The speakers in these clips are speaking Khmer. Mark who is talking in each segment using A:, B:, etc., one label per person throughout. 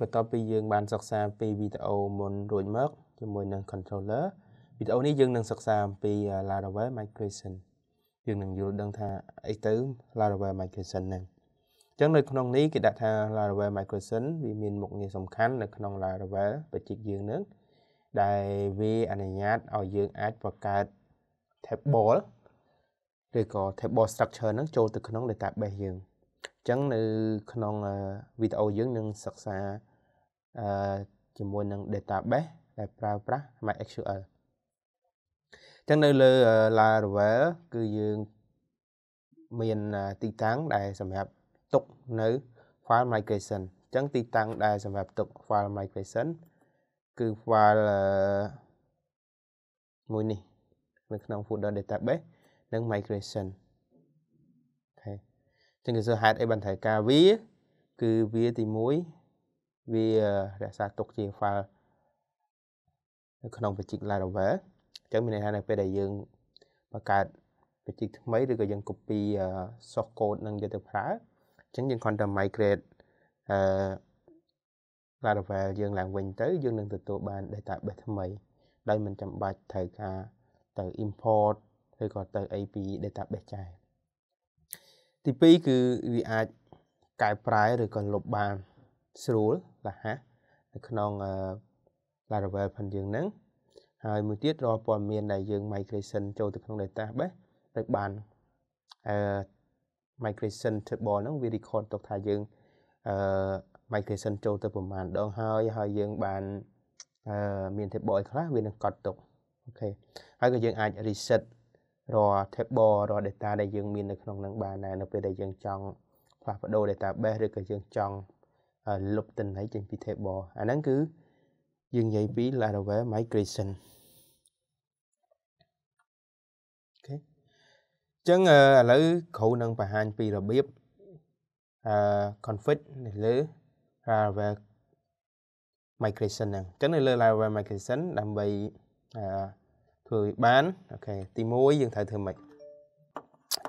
A: បន្ទាប់ពីយើងបានសិក្សាពីវីដេអូមុនរួចមកជាមួយនឹង controller វីដេអូនេះយើងនឹងសិក្សាអំពី Laravel migration យើងនឹងយល់ដឹងថាអីទៅ Laravel migration ហ្នឹងអញ្ចឹងនៅក្នុងនេះគេដាក់ថា Laravel migration វាមានមុខងារសំខាន់នៅក្នុង Laravel បច្ចេកយើងនឹងដែលវាអនុញ្ញាតឲ្យយើងអាចបង្កើត table ឬក៏ table structure ហ្នឹងចូលទៅក្នុង database យើងអញ្ចឹងនៅក្នុងវីដេអូយើងនឹងសិក្សាជាមួយនឹង database ដែលប្រើប្រាស់ MySQL ចឹងនៅលើ Laravel គឺយើងមានទីតាំងដែលសម្រាប់ទុក នៅ file migration អញ្ចឹងទីតាំងដែលសម្រាប់ទុក file migration គឺ file មួយនេះនៅក្នុង folder database និង migration អូខេអញ្ចឹងគឺហេតុអីបានត្រូវការវា គឺវាទី1វារក្សាទុកជា file នៅក្នុង project Laravel អញ្ចឹងមានន័យថានៅពេលដែលយើងបង្កើត project ថ្មីឬក៏យើង copy source code នឹងយកទៅប្រើអញ្ចឹងយើង content migrate អឺ Laravel យើងឡើងវិញទៅ យើងនឹងទទួលបាន database ថ្មីដោយមិនចាំបាច់ត្រូវការទៅ import ឬក៏ទៅអីពី database ចាស់ទី2គឺវាអាចកែប្រែឬក៏លុបបានស្រួលរហ័សនៅក្នុង Laravel ផងយើងហ្នឹងហើយមួយទៀតរាល់ព័ត៌មានដែលយើង migration ចូលទៅក្នុង database ត្រូវបានអឺ migration table ហ្នឹងវា record ទុកថាយើងអឺ migration ចូលទៅប្រមាណដងហើយហើយយើងបានអឺមាន table ខ្លះវានឹងកត់ទុកអូខេហើយក៏យើងអាច reset រាល់ table រាល់ data ដែលយើងមាននៅក្នុងហ្នឹងបានដែរនៅពេលដែលយើងចង់ផ្លាស់ប្ដូរ database ឬក៏យើងចង់លុបទិន្នន័យចេញពី table អាហ្នឹងគឺ យើងនិយាយពី Laravel migration អូខេអញ្ចឹងឥឡូវគ្រូនឹងបង្ហាញពីរបៀបអឺ config នៅលើ Laravel migration ហ្នឹងអញ្ចឹងនៅលើ Laravel migration ដើម្បីអឺធ្វើ បានអូខេទី1យើងត្រូវធ្វើម៉េច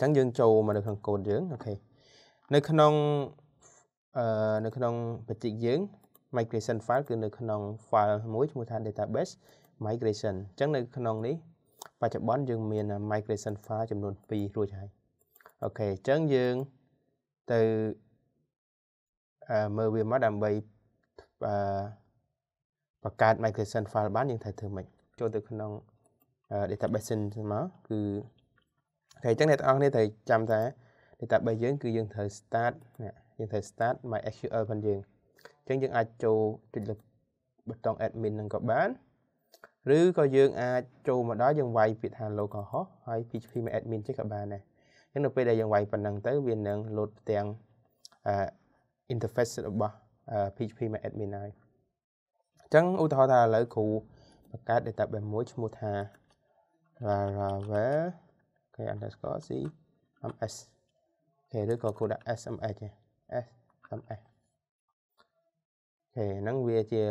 A: អញ្ចឹងយើង ចូលមកនៅក្នុងកូដយើងអូខេនៅក្នុងនៅក្នុងបច្ចេកយើង migration file គឺនៅក្នុង file មួយឈ្មោះថា database migration អញ្ចឹងនៅក្នុង នេះបច្ចុប្បន្នយើងមាន migration file ចំនួន2រួចហើយអូខេអញ្ចឹងយើងទៅមើលវាមកដើម្បីបង្កើត migration file បានយើងត្រូវធ្វើម៉េចចូលទៅ ក្នុង database មកគឺតែអញ្ចឹងអ្នកទាំងអស់គ្នាត្រូវចាំថា database យើងគឺយើងត្រូវ start នេះយើងត្រូវ start my SQL របស់យើងអញ្ចឹងយើងអាចចូលចុចលើប៊ូតុង admin នឹងក៏បានឬក៏យើងអាចចូលមកដល់យើងវាយពាក្យថា local host ហើយ PHP មក admin ចេះក៏បានដែរអញ្ចឹងនៅពេលដែលយើងវាយប៉ុណ្ណឹងទៅវានឹង load ផ្ទាំង interface របស់ PHP មក admin ហើយអញ្ចឹងឧទាហរណ៍ថាឥឡូវគ្រូបង្កើត database មួយឈ្មោះថា laravel okay underscore cms គេឬក៏គ្រូដាក់ sms ហ្នឹង s តាម s អូខេហ្នឹងវាជា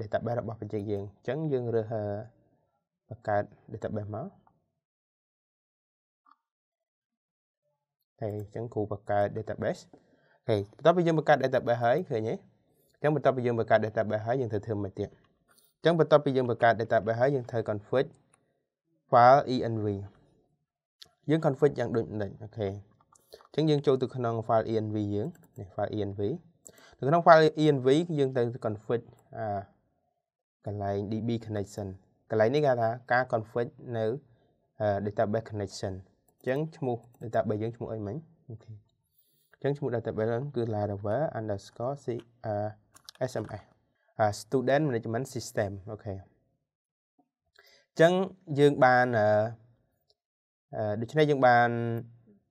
A: database របស់ project យើងអញ្ចឹងយើងរើសបង្កើត database មកអូខេអញ្ចឹងគ្រូបង្កើត database អូខេបន្ទាប់ពីយើងបង្កើត database ហើយឃើញទេអញ្ចឹងបន្ទាប់ពីយើងបង្កើត database ហើយយើងត្រូវធ្វើមួយទៀតអញ្ចឹងបន្ទាប់ពីយើងបង្កើត database ហើយយើងត្រូវ config file env យើង config យ៉ាងដូចម្ដេចអូខេអញ្ចឹងយើងចូលទៅក្នុង file env យើងនេះ file env នៅក្នុង file env យើងទៅ config អាកន្លែង db connection កន្លែងនេះគេថាការ config នៅ database connection អញ្ចឹងឈ្មោះ database យើងឈ្មោះអីមិញអូខេអញ្ចឹងឈ្មោះ database ហ្នឹងគឺ laravel_sms student management system អូខេអញ្ចឹងយើងបានដូច្នេះយើងបាន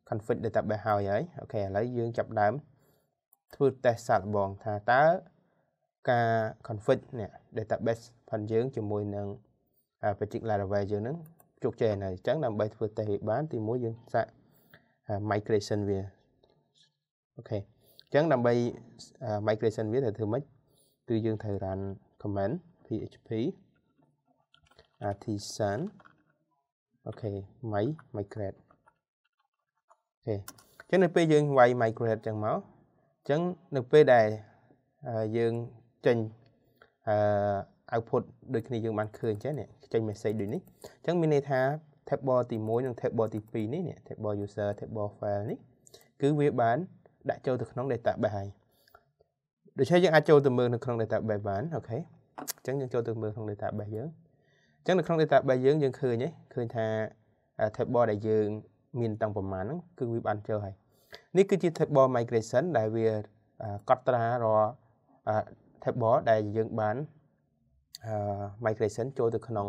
A: config database ហើយហើយអូខេឥឡូវយើងចាប់ដើមធ្វើ test សាកល្បងថាតើការ config នេះ database ផាន់យើងជាមួយនឹង project Laravel យើងនឹងជោគជ័យណាអញ្ចឹងដើម្បីធ្វើ test វាបានទីមួយយើងសាក migration វាអូខេអញ្ចឹងដើម្បី migration វាត្រូវធ្វើម៉េចគឺយើងត្រូវ run command php artisan អូខេ my migrate ទេអញ្ចឹងនៅពេលយើងវាយ microhead ចឹងមកអញ្ចឹងនៅពេលដែលយើងចេញអឺ output ដូចគ្នាយើងបានឃើញចឹងនេះចេញ message ដូចនេះអញ្ចឹងមានន័យថា table ទី1និង table ទី2នេះនេះ table user table file នេះគឺវាបានដាក់ចូលទៅក្នុង database ហើយដូច្នេះយើងអាចចូលទៅមើលនៅក្នុង database បានអូខេអញ្ចឹងយើងចូលទៅមើលក្នុង database យើងអញ្ចឹងនៅក្នុង database យើងយើងឃើញហ៎ឃើញថា table ដែលយើងមានតាំងប្រមាណហ្នឹងគឺវាបានចូលហើយនេះគឺជា table migration ដែលវាកត់ត្រារាល់ table ដែលយើងបាន migration ចូលទៅក្នុង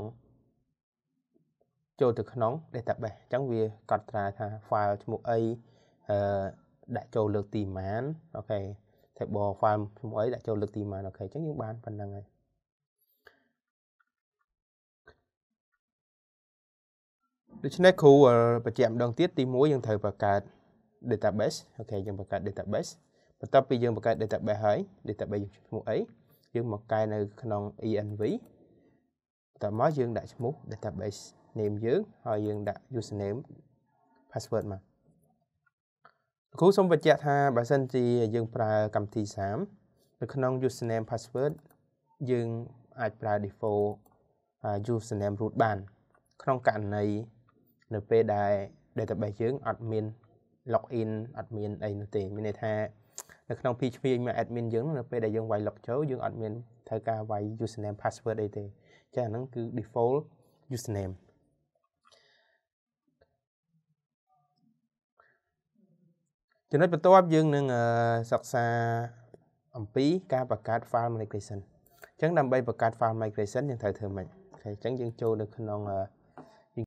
A: ចូលទៅក្នុង database អញ្ចឹងវាកត់ត្រាថា file ឈ្មោះអីដាក់ចូលលើកទីប៉ុន្មានអូខេ table file ឈ្មោះអីដាក់ចូលលើកទីប៉ុន្មានអូខេអញ្ចឹងយើងបានប៉ុណ្្នឹងហើយដូច្នេះគ្រូបញ្ជាក់ម្ដងទៀតទី1យើងត្រូវបង្កើត database អូខេយើងបង្កើត database បន្ទាប់ពីយើងបង្កើត database ហើយ database យើងឈ្មោះអីយើងមកកែនៅក្នុង env បន្ទាប់មកយើងដាក់ឈ្មោះ database name យើងហើយយើងដាក់ username password មកគ្រូសូមបញ្ជាក់ថាបើសិនជាយើង ប្រើកម្មវិធី SAM នៅក្នុង username password យើងអាចប្រើ default username root បាន ក្នុងករណីនៅពេលដែល database យើងអត់មាន login អត់មានអីនោះទេមានន័យថានៅក្នុង PHP មក admin យើងនៅពេលដែលយើងវាយ log ចូលយើងអត់មានត្រូវការវាយ username password អីទេចាហ្នឹងគឺ default username ចំណុចបន្ទាប់យើងនឹងសិក្សាអំពី ការបង្កើត file migration អញ្ចឹងដើម្បីបង្កើត file migration យើងត្រូវធ្វើម៉េចអូខេអញ្ចឹងយើងចូលនៅក្នុង